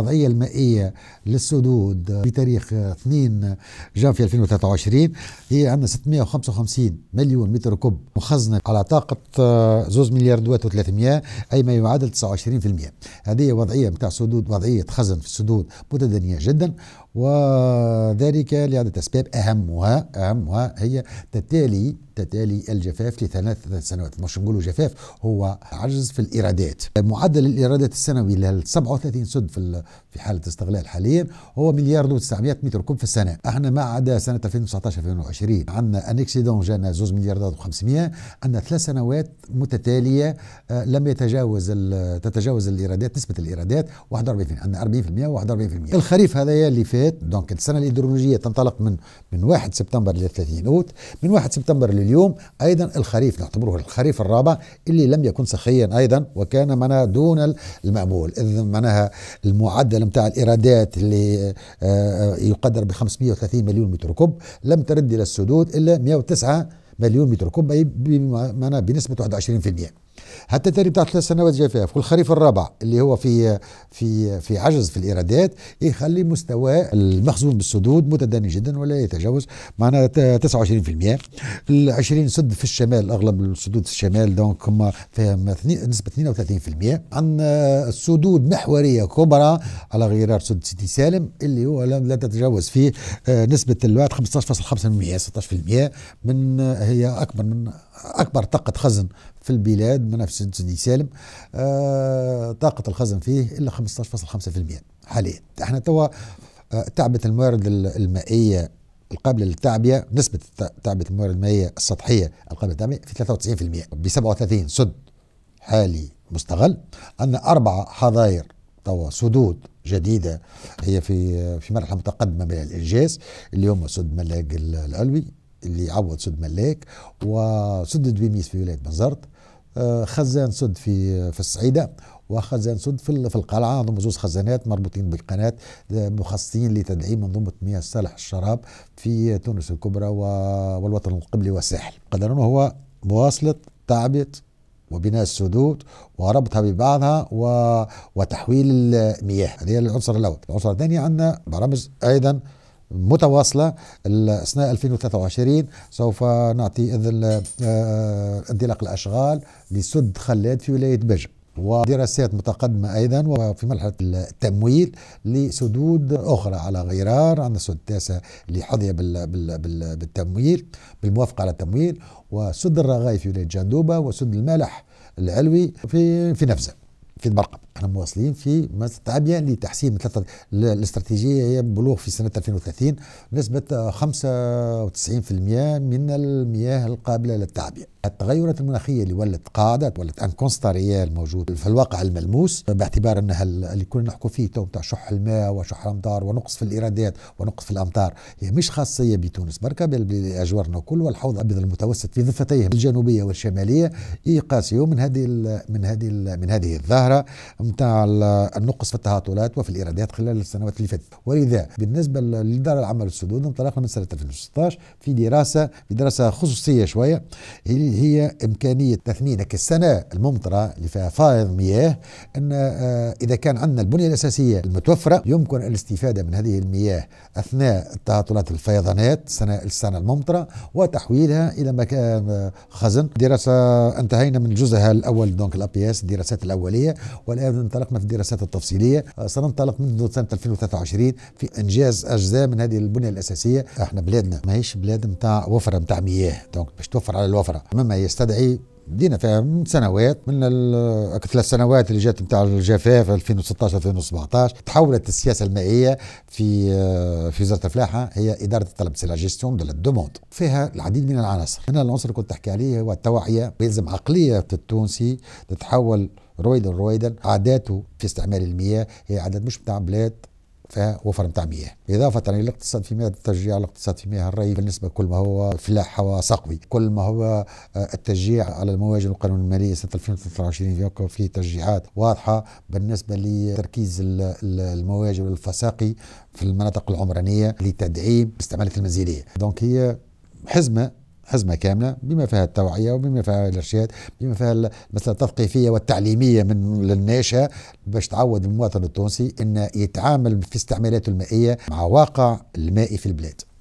الوضعية المائية للسدود بتاريخ 2 جانفي 2023 هي عندنا 655 مليون متر كوب مخزنة على طاقة آه، زوز مليار و300 أي ما يعادل 29% هذه وضعية متاع سدود وضعية خزن في السدود متدنية جدا وذلك لعدة أسباب أهمها أهمها هي تتالي تتالي الجفاف لثلاث سنوات مش نقولوا جفاف هو عجز في الإيرادات معدل الإيرادات السنوي لل 37 سد في في حالة استغلال حاليا هو مليار و900 متر كوب في السنة احنا ما عدا سنة 2019 2020 عندنا ان اكسيدون جانا زوز مليارات و500 عندنا ثلاث سنوات متتالية آه، لم يتجاوز تتجاوز الإيرادات نسبة الإيرادات 41 عندنا 40% و41% الخريف هذايا اللي فات الانتخابات دونك السنه الايديولوجيه تنطلق من من 1 سبتمبر ل 30 اوت من 1 سبتمبر لليوم ايضا الخريف نعتبره الخريف الرابع اللي لم يكن سخيا ايضا وكان معناها دون المأمول اذ معناها المعدل نتاع الايرادات اللي آه، آه، يقدر ب 530 مليون متر كوب لم ترد الى السدود الا 109 مليون متر كوب بمعنى بنسبه 21% حتى التري بتاع ثلاث سنوات جفاف والخريف الرابع اللي هو في في في عجز في الايرادات يخلي مستوى المخزون بالسدود متدني جدا ولا يتجاوز معناها 29% ال 20 سد في الشمال اغلب السدود في الشمال دونك هما فيهم نسبه 32% عن آه، سدود محوريه كبرى على غرار سد سيدي سالم اللي هو لا تتجاوز فيه آه، نسبه الوعد 15.5% 16% من آه، هي اكبر من اكبر طاقه خزن في البلاد منافس سيدي سالم آه، طاقة الخزن فيه إلا 15.5% حاليا احنا توا آه، تعبئة الموارد المائية القابلة للتعبئة نسبة تعبئة الموارد المائية السطحية القابلة للتعبئة في 93% ب 37 سد حالي مستغل عندنا أربعة حظاير توا سدود جديدة هي في في مرحلة متقدمة من الإنجاز اللي هما سد ملاك العلوي اللي عوض سد ملاك وسد دويميس في ولاية بنزرت خزان سد في في الصعيده وخزان سد في في القلعه عندهم زوز خزانات مربوطين بالقناه مخصصين لتدعيم منظومه مياه صالح الشراب في تونس الكبرى والوطن القبلي والساحل قدر هو مواصله تعبئه وبناء السدود وربطها ببعضها و... وتحويل المياه هذا العنصر الاول العنصر الثاني عندنا برامج ايضا متواصلة أثناء 2023 سوف نعطي إذن آه، انطلاق الأشغال لسد خلاد في ولاية بجا ودراسات متقدمة أيضا وفي مرحلة التمويل لسدود أخرى على غرار عندنا السد التاسع اللي حظي بالتمويل بالموافقة على التمويل وسد الرغاي في ولاية جندوبة وسد المالح العلوي في في نفسه في البرقم احنا مواصلين في منصه لتحسين يعني من ثلاثه الاستراتيجيه هي بلوغ في سنه 2030 نسبه 95% من المياه القابله للتعبئه. التغيرات المناخيه اللي ولت قاعده ولت ان كونستا ريال موجود في الواقع الملموس باعتبار انها اللي كنا نحكوا فيه تو شح الماء وشح الامطار ونقص في الايرادات ونقص في الامطار هي مش خاصيه بتونس بركه بل باجوارنا كل والحوض الابيض المتوسط في ضفتيه الجنوبيه والشماليه يقاسيو من هذه من هذه من هذه الظاهره نتاع النقص في التهاطلات وفي الايرادات خلال السنوات اللي فاتت ولذا بالنسبه للدار العمل السدود انطلقنا من سنه 2016 في دراسه في دراسه خصوصيه شويه اللي هي امكانيه تثمين السنه الممطره اللي فيها فائض مياه ان آه، اذا كان عندنا البنيه الاساسيه المتوفره يمكن الاستفاده من هذه المياه اثناء التهاطلات الفيضانات السنه السنه الممطره وتحويلها الى مكان آه، خزن دراسه انتهينا من جزءها الاول دونك الابياس الدراسات الاوليه والان انطلقنا في الدراسات التفصيلية آه، سننطلق منذ سنة 2023 في إنجاز أجزاء من هذه البنية الأساسية احنا بلادنا ماهيش بلاد متاع وفرة متاع مياه دونك باش توفر على الوفرة مما يستدعي بدينا فيها من سنوات من ثلاث سنوات اللي جات نتاع الجفاف 2016 2017 تحولت السياسه المائيه في في وزاره الفلاحه هي اداره الطلب سي لا جيستيون دو لا دوموند فيها العديد من العناصر من العنصر اللي كنت تحكي عليه هو التوعيه يلزم عقليه التونسي تتحول رويدا رويدا عاداته في استعمال المياه هي عادات مش بتاع بلاد فوفر نتاع مياه إضافة يعني الاقتصاد في مياه التشجيع الاقتصاد في مياه الري بالنسبة كل ما هو فلاح آه، وسقوي كل ما هو التشجيع على المواجهة القانون المالية سنة 2023 في تشجيعات واضحة بالنسبة لتركيز المواجهة والفساقي في المناطق العمرانية لتدعيم استعمالات المنزلية دونك هي حزمة حزمة كاملة بما فيها التوعية وبما فيها الإرشاد بما فيها المسألة التثقيفية والتعليمية من للناشئة باش تعود المواطن التونسي أن يتعامل في استعمالاته المائية مع واقع المائي في البلاد